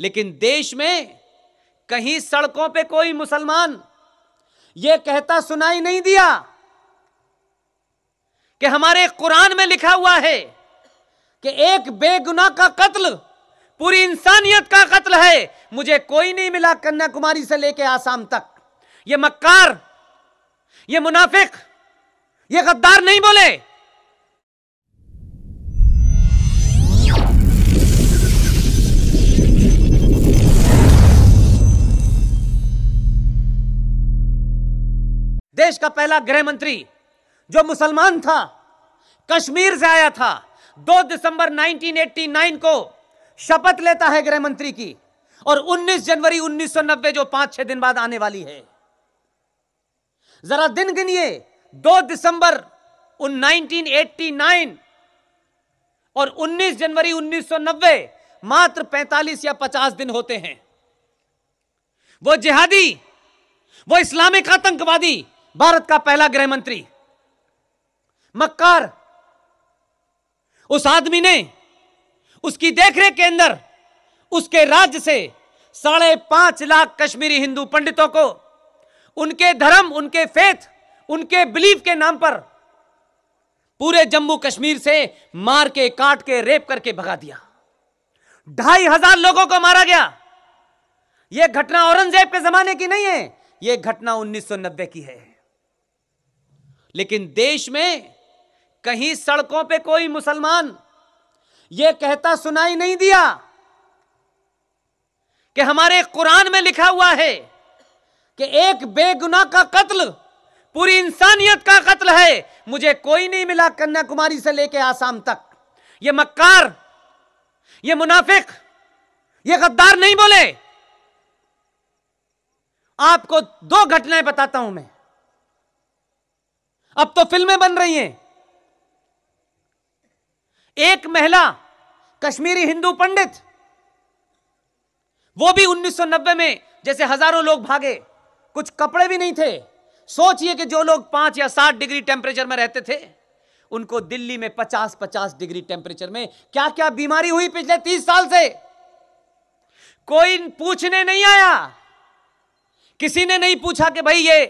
लेकिन देश में कहीं सड़कों पे कोई मुसलमान ये कहता सुनाई नहीं दिया कि हमारे कुरान में लिखा हुआ है कि एक बेगुनाह का कत्ल पूरी इंसानियत का कत्ल है मुझे कोई नहीं मिला कन्याकुमारी से लेके आसाम तक ये मक्कार ये मुनाफिक ये गद्दार नहीं बोले देश का पहला गृह मंत्री जो मुसलमान था कश्मीर से आया था 2 दिसंबर 1989 को शपथ लेता है गृह मंत्री की और 19 जनवरी 1990 जो पांच छह दिन बाद आने वाली है जरा दिन गिनिए 2 दिसंबर 1989 और 19 जनवरी 1990 मात्र 45 या 50 दिन होते हैं वो जिहादी वो इस्लामिक आतंकवादी भारत का पहला गृह मंत्री मक्कार उस आदमी ने उसकी देखरेख के अंदर उसके राज्य से साढ़े पांच लाख कश्मीरी हिंदू पंडितों को उनके धर्म उनके फेथ उनके बिलीफ के नाम पर पूरे जम्मू कश्मीर से मार के काट के रेप करके भगा दिया ढाई हजार लोगों को मारा गया यह घटना औरंगजेब के जमाने की नहीं है यह घटना 1990 की है लेकिन देश में कहीं सड़कों पे कोई मुसलमान यह कहता सुनाई नहीं दिया कि हमारे कुरान में लिखा हुआ है कि एक बेगुनाह का कत्ल पूरी इंसानियत का कत्ल है मुझे कोई नहीं मिला कन्याकुमारी से लेके आसाम तक ये मक्कार ये मुनाफिक ये गद्दार नहीं बोले आपको दो घटनाएं बताता हूं मैं अब तो फिल्में बन रही हैं एक महिला कश्मीरी हिंदू पंडित वो भी 1990 में जैसे हजारों लोग भागे कुछ कपड़े भी नहीं थे सोचिए कि जो लोग पांच या सात डिग्री टेम्परेचर में रहते थे उनको दिल्ली में पचास पचास डिग्री टेम्परेचर में क्या क्या बीमारी हुई पिछले तीस साल से कोई पूछने नहीं आया किसी ने नहीं पूछा कि भाई ये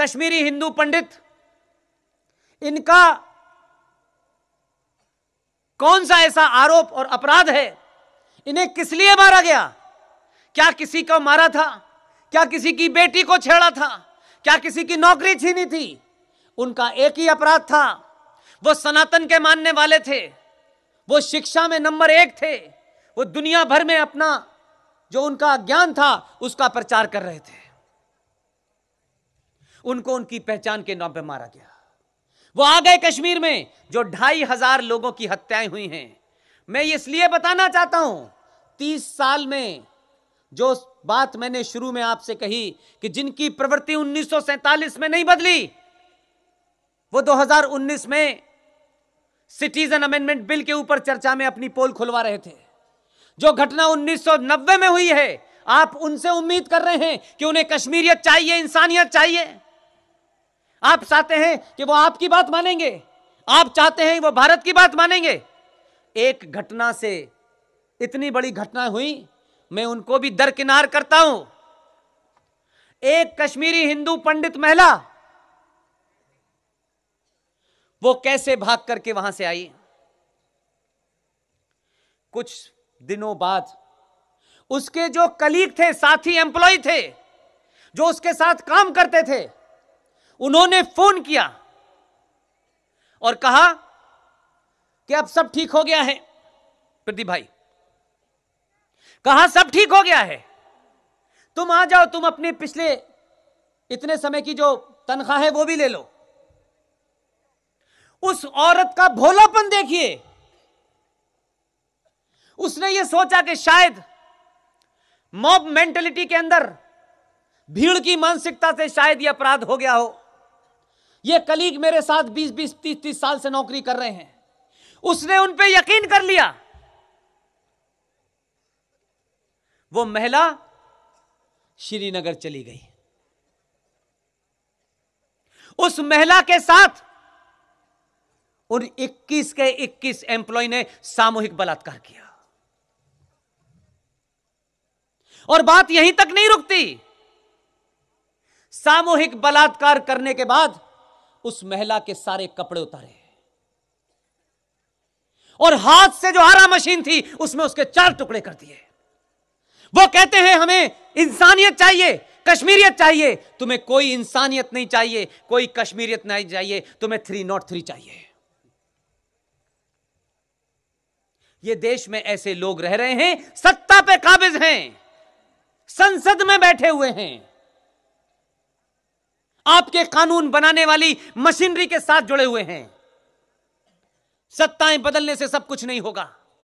कश्मीरी हिंदू पंडित इनका कौन सा ऐसा आरोप और अपराध है इन्हें किस लिए मारा गया क्या किसी को मारा था क्या किसी की बेटी को छेड़ा था क्या किसी की नौकरी छीनी थी उनका एक ही अपराध था वो सनातन के मानने वाले थे वो शिक्षा में नंबर एक थे वो दुनिया भर में अपना जो उनका ज्ञान था उसका प्रचार कर रहे थे उनको उनकी पहचान के नाम पर मारा गया वो आ गए कश्मीर में जो ढाई हजार लोगों की हत्याएं हुई हैं मैं इसलिए बताना चाहता हूं तीस साल में जो बात मैंने शुरू में आपसे कही कि जिनकी प्रवृत्ति उन्नीस में नहीं बदली वो 2019 में सिटीजन अमेंडमेंट बिल के ऊपर चर्चा में अपनी पोल खुलवा रहे थे जो घटना 1990 में हुई है आप उनसे उम्मीद कर रहे हैं कि उन्हें कश्मीरियत चाहिए इंसानियत चाहिए आप चाहते हैं कि वो आपकी बात मानेंगे आप चाहते हैं वो भारत की बात मानेंगे एक घटना से इतनी बड़ी घटना हुई मैं उनको भी दरकिनार करता हूं एक कश्मीरी हिंदू पंडित महिला वो कैसे भाग करके वहां से आई कुछ दिनों बाद उसके जो कलीग थे साथी एम्प्लॉय थे जो उसके साथ काम करते थे उन्होंने फोन किया और कहा कि अब सब ठीक हो गया है प्रदीप भाई कहा सब ठीक हो गया है तुम आ जाओ तुम अपने पिछले इतने समय की जो तनख्वाह है वो भी ले लो उस औरत का भोलापन देखिए उसने ये सोचा कि शायद मॉब मेंटेलिटी के अंदर भीड़ की मानसिकता से शायद यह अपराध हो गया हो ये कलीग मेरे साथ 20-20, 30-30 साल से नौकरी कर रहे हैं उसने उन पे यकीन कर लिया वो महिला श्रीनगर चली गई उस महिला के साथ उन 21 के 21 एम्प्लॉय ने सामूहिक बलात्कार किया और बात यहीं तक नहीं रुकती सामूहिक बलात्कार करने के बाद उस महिला के सारे कपड़े उतारे और हाथ से जो आरा मशीन थी उसमें उसके चार टुकड़े कर दिए वो कहते हैं हमें इंसानियत चाहिए कश्मीरियत चाहिए तुम्हें कोई इंसानियत नहीं चाहिए कोई कश्मीरियत नहीं चाहिए तुम्हें थ्री नॉट थ्री चाहिए ये देश में ऐसे लोग रह रहे हैं सत्ता पे काबिज हैं संसद में बैठे हुए हैं आपके कानून बनाने वाली मशीनरी के साथ जुड़े हुए हैं सत्ताएं बदलने से सब कुछ नहीं होगा